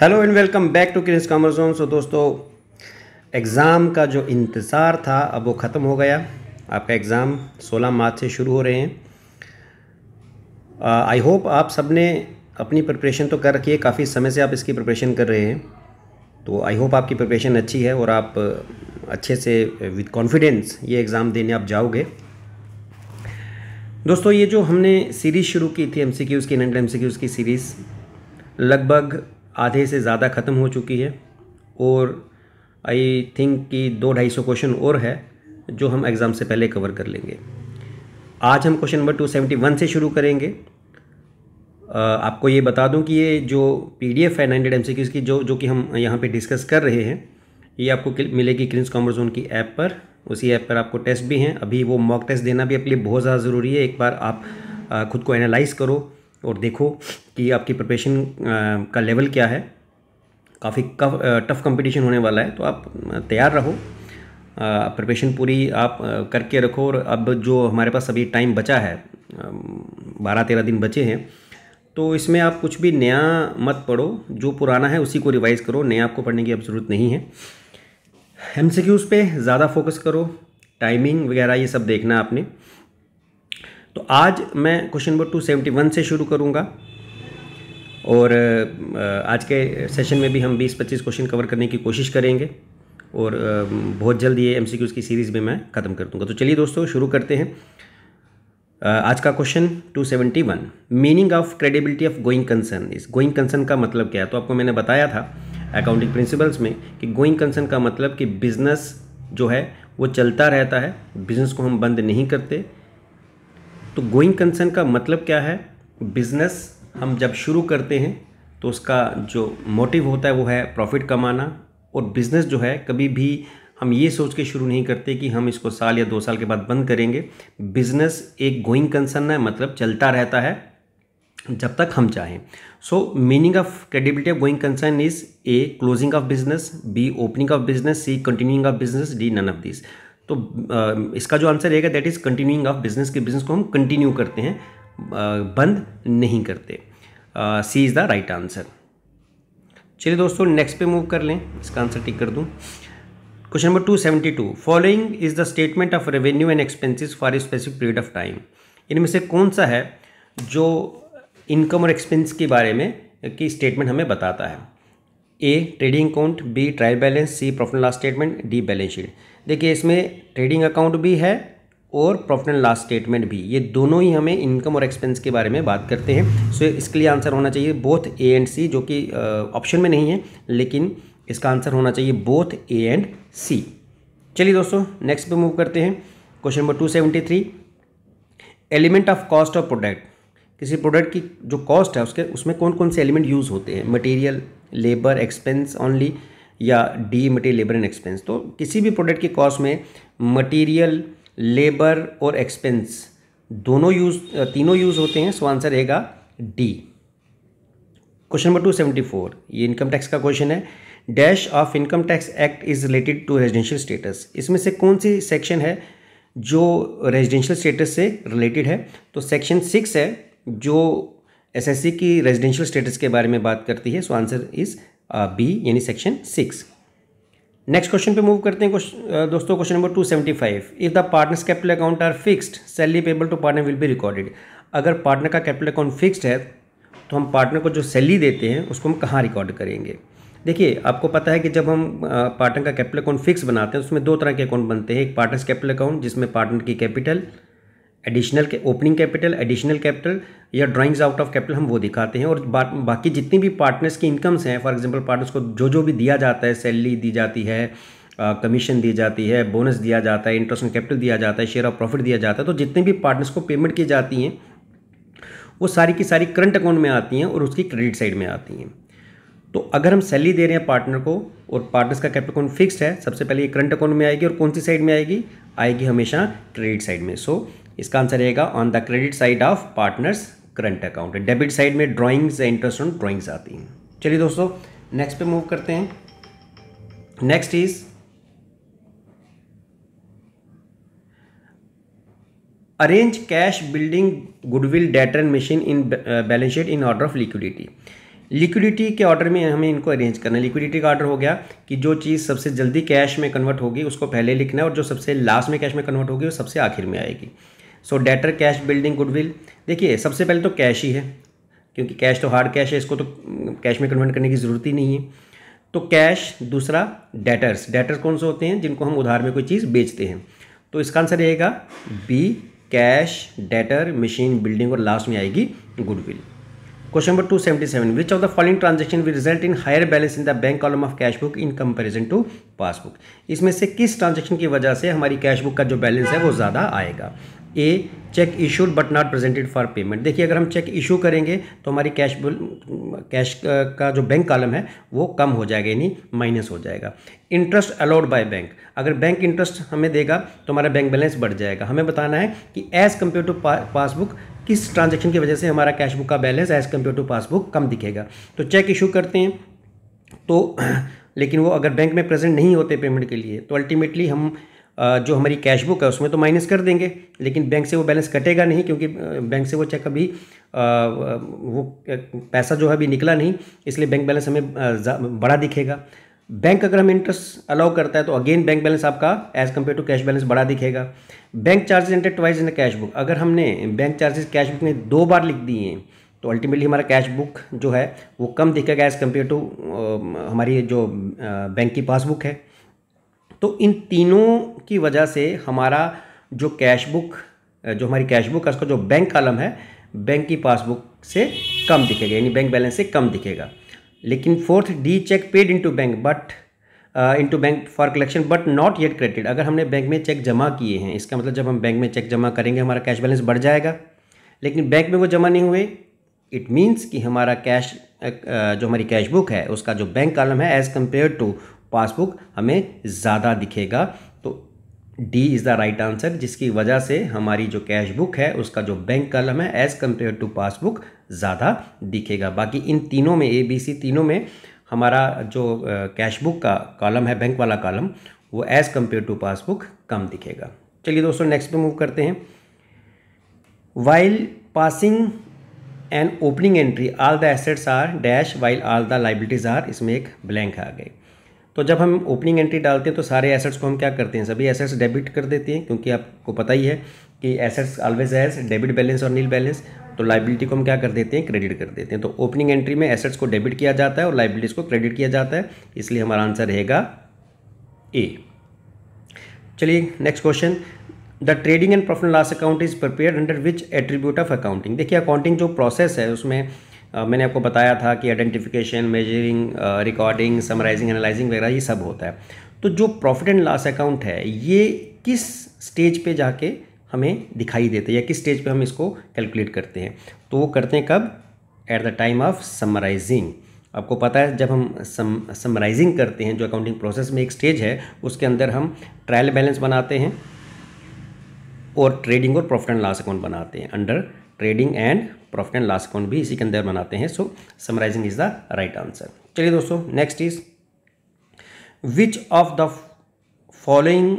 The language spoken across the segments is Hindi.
hello and welcome back to Kris Commerce so दोस्तों एग्ज़ाम का जो इंतज़ार था अब वो ख़त्म हो गया आपका एग्ज़ाम 16 मार्च से शुरू हो रहे हैं आई होप आप सब ने अपनी प्रिपरेशन तो कर रखी है काफ़ी समय से आप इसकी प्रिपरेशन कर रहे हैं तो आई होप आपकी प्रिपरेशन अच्छी है और आप अच्छे से विद कॉन्फिडेंस ये एग्ज़ाम देने आप जाओगे दोस्तों ये जो हमने सीरीज़ शुरू की थी एम की हंड्रेड एम की सीरीज़ लगभग आधे से ज़्यादा ख़त्म हो चुकी है और आई थिंक कि दो ढाई सौ क्वेश्चन और है जो हम एग्ज़ाम से पहले कवर कर लेंगे आज हम question number two seventy one से शुरू करेंगे आपको ये बता दूं कि ये जो पी डी एफ है 900 एमसीक्यूज की जो जो कि हम यहाँ पे डिस्कस कर रहे हैं ये आपको मिलेगी क्लिन्स कॉमर जोन की ऐप पर उसी ऐप पर आपको टेस्ट भी हैं अभी वो मॉक टेस्ट देना भी अपने लिए बहुत ज़्यादा ज़रूरी है एक बार आप खुद को एनालाइज करो और देखो कि आपकी प्रिपरेशन का लेवल क्या है काफ़ी टफ कंपटीशन होने वाला है तो आप तैयार रहो प्रिपरेशन पूरी आप करके रखो और अब जो हमारे पास अभी टाइम बचा है बारह तेरह दिन बचे हैं तो इसमें आप कुछ भी नया मत पढ़ो जो पुराना है उसी को रिवाइज़ करो नया आपको पढ़ने की अब ज़रूरत नहीं है एम सी क्यूज़ पे ज़्यादा फोकस करो टाइमिंग वगैरह ये सब देखना आपने तो आज मैं question number two seventy one से शुरू करूँगा और आज के सेशन में भी हम 20-25 क्वेश्चन कवर करने की कोशिश करेंगे और बहुत जल्द ये एम की सीरीज़ भी मैं ख़त्म कर दूँगा तो चलिए दोस्तों शुरू करते हैं आज का question 271 meaning of credibility of going concern इस गोइंग कंसर्न का मतलब क्या है तो आपको मैंने बताया था अकाउंटिंग प्रिंसिपल्स में कि गोइंग कंसर्न का मतलब कि बिज़नेस जो है वो चलता रहता है बिज़नेस को हम बंद नहीं करते तो गोइंग कंसर्न का मतलब क्या है बिज़नेस हम जब शुरू करते हैं तो उसका जो मोटिव होता है वो है प्रॉफिट कमाना और बिज़नेस जो है कभी भी हम ये सोच के शुरू नहीं करते कि हम इसको साल या दो साल के बाद बंद करेंगे बिज़नेस एक गोइंग कंसर्न है मतलब चलता रहता है जब तक हम चाहें so meaning of credibility of going concern is A closing of business B opening of business C continuing of business D none of this तो इसका जो आंसर रहेगा that is continuing of business के बिजनेस को हम कंटिन्यू करते हैं बंद नहीं करते C is the right answer चलिए दोस्तों नेक्स्ट पे मूव कर लें इसका आंसर टिक कर दूं question number two seventy two following is the statement of revenue and expenses for a specific period of time इनमें से कौन सा है जो इनकम और एक्सपेंस के बारे में की स्टेटमेंट हमें बताता है A trading account B trial balance C profit loss statement D balance sheet देखिए इसमें ट्रेडिंग अकाउंट भी है और प्रॉफिट एंड लास्ट स्टेटमेंट भी ये दोनों ही हमें इनकम और एक्सपेंस के बारे में बात करते हैं सो so, इसके लिए आंसर होना चाहिए बोथ ए एंड सी जो कि ऑप्शन में नहीं है लेकिन इसका आंसर होना चाहिए बोथ ए एंड सी चलिए दोस्तों नेक्स्ट पे मूव करते हैं question number two seventy three element of cost of product किसी प्रोडक्ट की जो कॉस्ट है उसके उसमें कौन कौन से एलिमेंट यूज़ होते हैं मटेरियल लेबर एक्सपेंस ओनली या D material labour and expense तो किसी भी प्रोडक्ट की कॉस्ट में मटेरियल लेबर और एक्सपेंस दोनों यूज तीनों यूज होते हैं सो आंसर रहेगा D question number two seventy four ये इनकम टैक्स का क्वेश्चन है dash of income tax act is related to residential status इसमें से कौन सी सेक्शन है जो रेजिडेंशियल स्टेटस से रिलेटेड है तो सेक्शन सिक्स है जो एसएससी की रेजिडेंशियल स्टेटस के बारे में बात करती है सो आंसर इज़ बी यानी सेक्शन सिक्स नेक्स्ट क्वेश्चन पे मूव करते हैं दोस्तों question number two seventy five if the partners capital account are fixed salary payable to partner will be recorded अगर पार्टनर का कैपिटल अकाउंट फिक्स्ड है तो हम पार्टनर को जो सैलरी देते हैं उसको हम कहाँ रिकॉर्ड करेंगे देखिए आपको पता है कि जब हम पार्टनर का कैपिटल अकाउंट फिक्स बनाते हैं तो उसमें दो तरह के अकाउंट बनते हैं एक पार्टनर्स कैपिटल अकाउंट जिसमें पार्टनर की कैपिटल एडिशनल के ओपनिंग कैपिटल एडिशनल कैपिटल या ड्राइंग्स आउट ऑफ कैपिटल हम वो दिखाते हैं और बा, बाकी जितनी भी पार्टनर्स की इनकम्स हैं फॉर एग्जांपल पार्टनर्स को जो जो भी दिया जाता है सैलरी दी जाती है कमीशन दी जाती है बोनस दिया जाता है इंटरेस्ट ऑन कैपिटल दिया जाता है शेयर ऑफ प्रॉफिट दिया जाता है तो जितने भी पार्टनर्स को पेमेंट की जाती हैं वो सारी की सारी करंट अकाउंट में आती हैं और उसकी क्रेडिट साइड में आती हैं तो अगर हम सैलरी दे रहे हैं पार्टनर को और पार्टनर्स का कैपिटल अकाउंट फिक्स है सबसे पहले ये करंट अकाउंट में आएगी और कौन सी साइड में आएगी आएगी हमेशा क्रेडिट साइड में सो so, इसका आंसर रहेगा on the credit side of partners current account debit side में ड्राइंग्स या इंटरेस्ट ऑन ड्राइंग्स आती हैं चलिए दोस्तों नेक्स्ट पे मूव करते हैं next is arrange cash building goodwill debtor machine in balance sheet in order of liquidity liquidity के ऑर्डर में हमें इनको अरेंज करना है लिक्विडिटी का ऑर्डर हो गया कि जो चीज़ सबसे जल्दी कैश में कन्वर्ट होगी उसको पहले लिखना है और जो सबसे लास्ट में कैश में कन्वर्ट होगी वो सबसे आखिर में आएगी so debtor cash building goodwill देखिए सबसे पहले तो कैश ही है क्योंकि कैश तो हार्ड कैश है इसको तो कैश हम्म, में कन्वर्ट करने की ज़रूरत ही नहीं है तो कैश दूसरा डेटर्स डेटर्स कौन से होते हैं जिनको हम उधार में कोई चीज़ बेचते हैं तो इसका आंसर रहेगा B cash debtor machine building और लास्ट में आएगी goodwill question number two seventy seven which of the following transaction will result in higher balance in the bank column of cash book in comparison to passbook इसमें से किस ट्रांजेक्शन की वजह से हमारी कैश बुक का जो बैलेंस है वो ज़्यादा आएगा A cheque issued but not presented for payment देखिए अगर हम चेक इशू करेंगे तो हमारी कैश कैश का जो बैंक कॉलम है वो कम हो जाएगा यानी माइनस हो जाएगा इंटरेस्ट अलाउड बाय बैंक अगर बैंक इंटरेस्ट हमें देगा तो हमारा बैंक बैलेंस बढ़ जाएगा हमें बताना है कि एज़ कम्पेयर टू पासबुक किस ट्रांजेक्शन की वजह से हमारा कैशबुक का balance as compare to passbook कम दिखेगा तो चेक इशू करते हैं तो लेकिन वो अगर बैंक में प्रेजेंट नहीं होते पेमेंट के लिए तो अल्टीमेटली हम जो हमारी कैश बुक है उसमें तो माइनस कर देंगे लेकिन बैंक से वो बैलेंस कटेगा नहीं क्योंकि बैंक से वो चेक अभी वो पैसा जो है अभी निकला नहीं इसलिए बैंक बैलेंस हमें बड़ा दिखेगा बैंक अगर हम इंटरेस्ट अलाउ करता है तो अगेन बैंक बैलेंस आपका as compare to cash balance बड़ा दिखेगा bank charges enter twice in cash book अगर हमने बैंक चार्जेस कैश बुक में दो बार लिख दिए हैं तो अल्टीमेटली हमारा कैश बुक जो है वो कम दिखेगा एज़ कम्पेयर टू हमारी जो बैंक की पासबुक है तो इन तीनों की वजह से हमारा जो कैश बुक जो हमारी कैश बुक है उसका जो बैंक कॉलम है बैंक की पासबुक से कम दिखेगा यानी बैंक बैलेंस से कम दिखेगा लेकिन fourth D cheque paid into bank but into bank for collection but not yet credit अगर हमने बैंक में चेक जमा किए हैं इसका मतलब जब हम बैंक में चेक जमा करेंगे हमारा कैश बैलेंस बढ़ जाएगा लेकिन बैंक में वो जमा नहीं हुए इट मीन्स कि हमारा कैश uh, जो हमारी कैश बुक है उसका जो बैंक कॉलम है एज़ कम्पेयर टू पासबुक हमें ज़्यादा दिखेगा तो D is the right answer जिसकी वजह से हमारी जो कैश बुक है उसका जो बैंक कलम है एज़ कम्पेयर टू पासबुक ज़्यादा दिखेगा बाकी इन तीनों में ए बी सी तीनों में हमारा जो कैश बुक का कॉलम है बैंक वाला कॉलम वो एज़ कम्पेयर टू पासबुक कम दिखेगा चलिए दोस्तों नेक्स्ट पे मूव करते हैं while passing and opening entry all the assets are dash while all the liabilities are इसमें एक ब्लैंक आ गए तो जब हम ओपनिंग एंट्री डालते हैं तो सारे एसेट्स को हम क्या करते हैं सभी एसेट्स डेबिट कर देते हैं क्योंकि आपको पता ही है कि assets always has debit balance और नील बैलेंस तो लाइबिलिटी को हम क्या कर देते हैं क्रेडिट कर देते हैं तो ओपनिंग एंट्री में एसेट्स को डेबिट किया जाता है और लाइबिलिटीज़ को क्रेडिट किया जाता है इसलिए हमारा आंसर रहेगा ए चलिए next question the trading and profit loss account is prepare under which attribute of accounting देखिए अकाउंटिंग जो प्रोसेस है उसमें मैंने आपको बताया था कि identification measuring recording summarising analysing वगैरह ये सब होता है तो जो प्रॉफिट एंड लॉस अकाउंट है ये किस स्टेज पे जाके हमें दिखाई देते हैं या किस स्टेज पे हम इसको कैलकुलेट करते हैं तो वो करते हैं कब at the time of summarising आपको पता है जब हम सम समराइजिंग करते हैं जो अकाउंटिंग प्रोसेस में एक स्टेज है उसके अंदर हम ट्रायल बैलेंस बनाते हैं और ट्रेडिंग और प्रॉफिट एंड लॉस अकाउंट बनाते हैं under trading and profit and loss account भी इसी के अंदर बनाते हैं so summarising is the right answer चलिए दोस्तों next is which of the following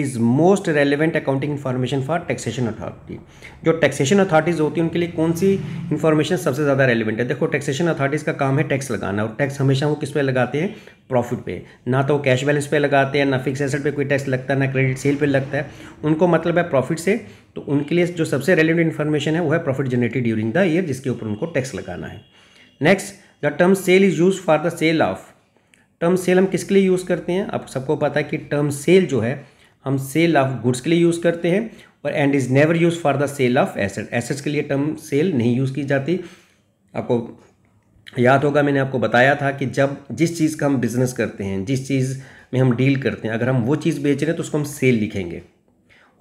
is most relevant accounting information for taxation authority जो टैक्सेशन अथॉरिटीज़ होती है उनके लिए कौन सी इन्फॉर्मेशन सबसे ज़्यादा रेलिवेंट है देखो टैक्सेशन अथॉरिटीज़ का काम है टैक्स लगाना और टैक्स हमेशा वो किस पे लगाते हैं प्रॉफिट पे ना तो कैश बैलेंस पे लगाते हैं ना फिक्स एसेट पे कोई टैक्स लगता है ना क्रेडिट सेल पे लगता है उनको मतलब है प्रॉफिट से तो उनके लिए जो सबसे रेलिवेंट इन्फॉर्मेशन है वो है profit generated during the year जिसके ऊपर उनको टैक्स लगाना है next the term sale is use for the sale of term sale हम किसके लिए यूज़ करते हैं आप सबको पता है कि टर्म सेल जो है हम सेल ऑफ गुड्स के लिए यूज़ करते हैं और and is never use for the sale of asset assets के लिए टर्म सेल नहीं यूज़ की जाती आपको याद होगा मैंने आपको बताया था कि जब जिस चीज़ का हम बिज़नेस करते हैं जिस चीज़ में हम डील करते हैं अगर हम वो चीज़ बेच रहे हैं तो उसको हम सेल लिखेंगे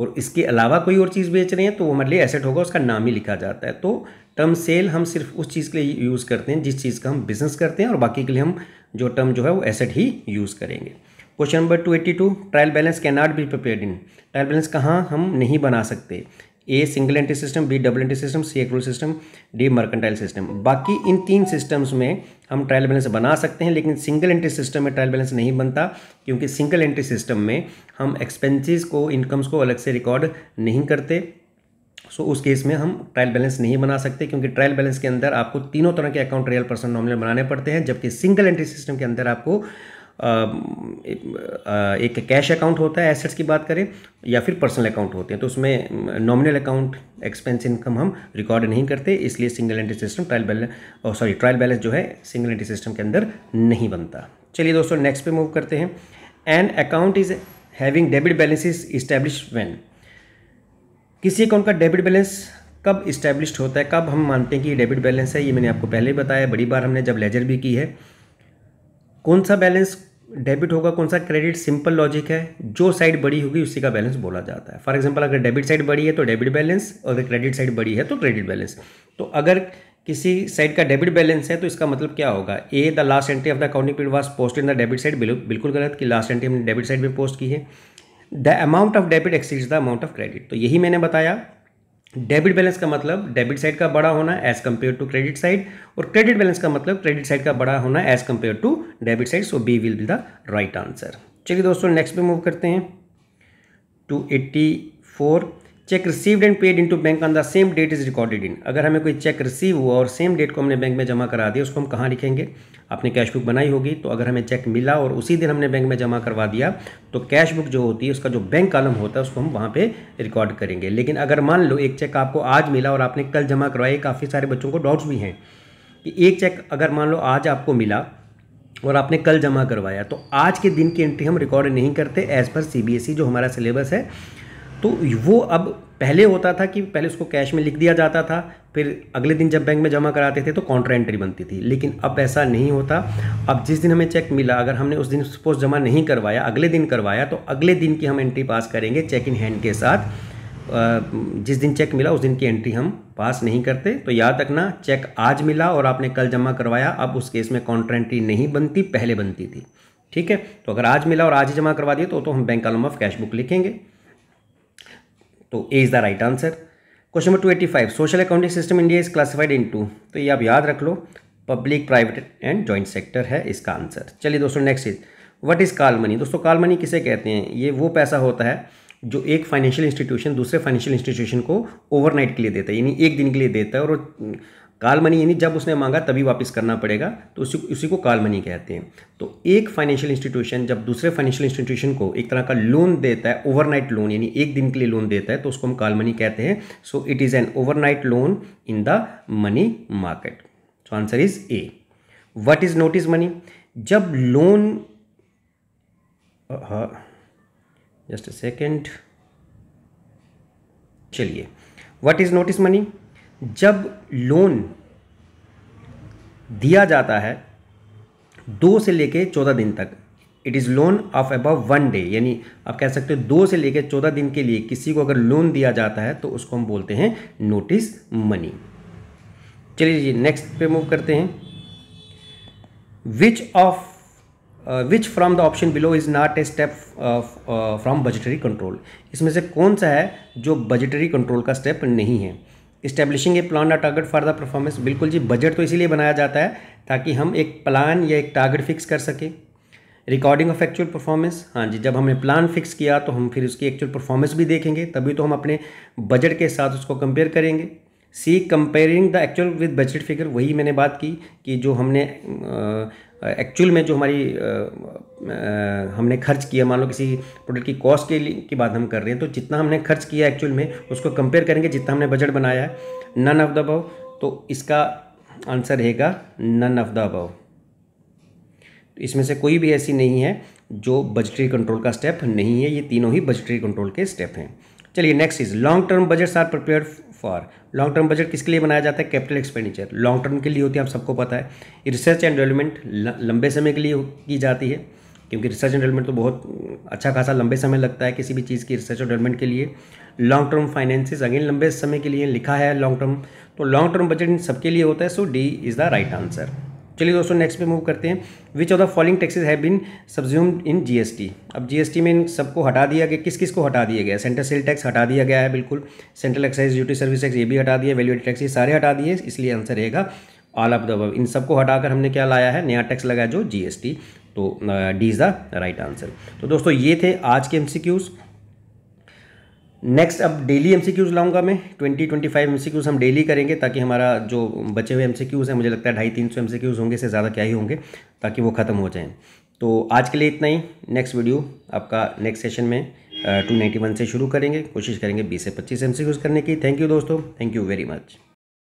और इसके अलावा कोई और चीज़ बेच रहे हैं तो वो हमारे लिए एसेट होगा उसका नाम ही लिखा जाता है तो टर्म सेल हम सिर्फ उस चीज़ के लिए यूज़ करते हैं जिस चीज़ का हम बिज़नेस करते हैं और बाकी के लिए हम जो टर्म जो है वो एसेट ही यूज़ करेंगे question number two eighty two trial balance can not be prepared in trial balance कहाँ हम नहीं बना सकते A single entry system B double entry system C accrual system D mercantile system बाकी इन तीन सिस्टम्स में हम ट्रायल बैलेंस बना सकते हैं लेकिन सिंगल एंट्री सिस्टम में ट्रायल बैलेंस नहीं बनता क्योंकि सिंगल एंट्री सिस्टम में हम एक्सपेंसिस को इनकम्स को अलग से रिकॉर्ड नहीं करते सो so, उस केस में हम ट्रायल बैलेंस नहीं बना सकते क्योंकि ट्रायल बैलेंस के अंदर आपको तीनों तरह के अकाउंट रियल पर्सन नॉमिनल बनाने पड़ते हैं जबकि सिंगल एंट्री सिस्टम के अंदर आपको एक कैश अकाउंट होता है एसेट्स की बात करें या फिर पर्सनल अकाउंट होते हैं तो उसमें नॉमिनल अकाउंट एक्सपेंस इनकम हम रिकॉर्ड नहीं करते इसलिए single entry system trial balance sorry trial balance जो है सिंगल एंट्री सिस्टम के अंदर नहीं बनता चलिए दोस्तों नेक्स्ट पे मूव करते हैं an account is having debit is establish when किसी अकाउंट का डेबिट बैलेंस कब इस्टेब्लिश होता है कब हम मानते हैं कि ये डेबिट बैलेंस है ये मैंने आपको पहले बताया बड़ी बार हमने जब लेजर भी की है कौन सा बैलेंस डेबिट होगा कौन सा क्रेडिट सिंपल लॉजिक है जो साइड बड़ी होगी उसी का बैलेंस बोला जाता है फॉर एग्जाम्पल अगर डेबिट साइड बड़ी है तो डेबिट बैलेंस और अगर क्रेडिट साइड बड़ी है तो क्रेडिट बैलेंस तो अगर किसी साइड का डेबिट बैलेंस है तो इसका मतलब क्या होगा A the last entry of the accounting period was post in the debit side बिल्कुल गलत कि लास्ट एंट्री हमने डेबिट साइड में पोस्ट की है the amount of debit exceeds the amount of credit तो यही मैंने बताया डेबिट बैलेंस का मतलब डेबिट साइड का बड़ा होना as compare to credit side और क्रेडिट बैलेंस का मतलब क्रेडिट साइड का बड़ा होना as compare to debit side so B will be the right answer चलिए दोस्तों नेक्स्ट पे मूव करते हैं two eighty four cheque received and paid into bank on the same date is recorded in अगर हमें कोई चेक रिसीव हुआ और सेम डेट को हमने बैंक में जमा करा दिया उसको हम कहाँ लिखेंगे आपने कैश बुक बनाई होगी तो अगर हमें चेक मिला और उसी दिन हमने बैंक में जमा करवा दिया तो कैश बुक जो होती है उसका जो बैंक कॉलम होता है उसको हम वहाँ पर रिकॉर्ड करेंगे लेकिन अगर मान लो एक चेक आपको आज मिला और आपने कल जमा करवाया काफ़ी सारे बच्चों को डाउट्स भी हैं कि एक चेक अगर मान लो आज आपको मिला और आपने कल जमा करवाया तो आज के दिन की एंट्री हम रिकॉर्ड नहीं करते एज़ पर सी जो हमारा सिलेबस है तो वो अब पहले होता था कि पहले उसको कैश में लिख दिया जाता था फिर अगले दिन जब बैंक में जमा कराते थे तो कॉन्ट्रा एंट्री बनती थी लेकिन अब ऐसा नहीं होता अब जिस दिन हमें चेक मिला अगर हमने उस दिन सपोज जमा नहीं करवाया अगले दिन करवाया तो अगले दिन की हम एंट्री पास करेंगे चेक इन हैंड के साथ जिस दिन चेक मिला उस दिन की एंट्री हम पास नहीं करते तो याद रखना चेक आज मिला और आपने कल जमा करवाया अब उस केस में कॉन्ट्रा एंट्री नहीं बनती पहले बनती थी ठीक है तो अगर आज मिला और आज ही जमा करवा दिए तो, तो हम bank column of cash book लिखेंगे तो A is the right answer question number two five social accounting system India is classified in two तो ये आप याद रख लो public private and joint sector है इसका आंसर चलिए दोस्तों next is what is call money दोस्तों काल मनी किसे कहते हैं ये वो पैसा होता है जो एक फाइनेंशियल इंस्टीट्यूशन दूसरे फाइनेंशियल इंस्टीट्यूशन को ओवरनाइट के लिए देता है यानी एक दिन के लिए देता है और काल मनी यानी जब उसने मांगा तभी वापस करना पड़ेगा तो उसी उसी को काल मनी कहते हैं तो एक फाइनेंशियल इंस्टीट्यूशन जब दूसरे फाइनेंशियल इंस्टीट्यूशन को एक तरह का लोन देता है ओवरनाइट लोन यानी एक दिन के लिए लोन देता है तो उसको हम काल मनी कहते हैं so it is an overnight loan in the money market so answer is A what is notice money जब लोन जस्ट अ सेकेंड चलिए वट इज़ नोटिस मनी जब लोन दिया जाता है दो से लेके चौदह दिन तक it is loan of above one day यानी आप कह सकते हो दो से लेकर चौदह दिन के लिए किसी को अगर लोन दिया जाता है तो उसको हम बोलते हैं नोटिस मनी चलिए जी नेक्स्ट पे मूव करते हैं which of which from the option below is not a step from budgetary control इसमें से कौन सा है जो बजटरी कंट्रोल का स्टेप नहीं है इस्टेब्लिशिंग ए प्लान और टारगेट फॉर द परफॉर्मेंस बिल्कुल जी बजट तो इसीलिए बनाया जाता है ताकि हम एक प्लान या एक टारगेट फिक्स कर सकें रिकॉर्डिंग ऑफ एक्चुअल परफॉर्मेंस हाँ जी जब हमने प्लान फिक्स किया तो हम फिर उसकी एक्चुअल परफॉर्मेंस भी देखेंगे तभी तो हम अपने बजट के साथ उसको कंपेयर करेंगे C comparing the actual with budget figure वही मैंने बात की कि जो हमने एक्चुअल में जो हमारी आ, हमने खर्च किया मान लो किसी प्रोडक्ट की कॉस्ट के की बात हम कर रहे हैं तो जितना हमने खर्च किया एक्चुअल में उसको कंपेयर करेंगे जितना हमने बजट बनाया है नन ऑफ द अबव तो इसका आंसर रहेगा नन ऑफ द अबव तो इसमें से कोई भी ऐसी नहीं है जो बजटरी कंट्रोल का स्टेप नहीं है ये तीनों ही बजटरी कंट्रोल के स्टेप हैं चलिए next is long term budgets are prepare for long term budget किसके लिए बनाया जाता है कैपिटल एक्सपेंडिचर लॉन्ग टर्म के लिए होती है आप सबको पता है रिसर्च एंड डेवलपमेंट लंबे समय के लिए की जाती है क्योंकि रिसर्च एंड डेवलपमेंट तो बहुत अच्छा खासा लंबे समय लगता है किसी भी चीज़ की रिसर्च और डेवलपमेंट के लिए लॉन्ग टर्म फाइनेंसिस अगेन लंबे समय के लिए लिखा है लॉन्ग टर्म तो लॉन्ग टर्म बजट इन सबके लिए होता है so D is the right answer चलिए दोस्तों नेक्स्ट पे मूव करते हैं which of the following taxes have been subsumed in GST अब जीएसटी में इन सबको हटा दिया गया किस किस को हटा दिया गया सेंट्रल सेल टैक्स हटा दिया गया है बिल्कुल central excise duty service tax ये भी हटा दिया वैल्यू टैक्स ये सारे हटा दिए इसलिए आंसर रहेगा ऑल ऑफ द अब इन सबको हटाकर हमने क्या लाया है नया टैक्स लगाया जो जीएसटी तो D is the right answer तो दोस्तों ये थे आज के एमसीक्यूज़ नेक्स्ट अब डेली एमसीक्यूज लाऊंगा मैं 2025 25 एमसीक्यूज हम डेली करेंगे ताकि हमारा जो बचे हुए एमसीक्यूज हैं मुझे लगता है ढाई तीन सौ एमसीक्यूज होंगे से ज़्यादा क्या ही होंगे ताकि वो ख़त्म हो जाएं तो आज के लिए इतना ही नेक्स्ट वीडियो आपका नेक्स्ट सेशन में टू नाइन्टी वन से शुरू करेंगे कोशिश करेंगे बीस से पच्चीस एम करने की थैंक यू दोस्तों थैंक यू वेरी मच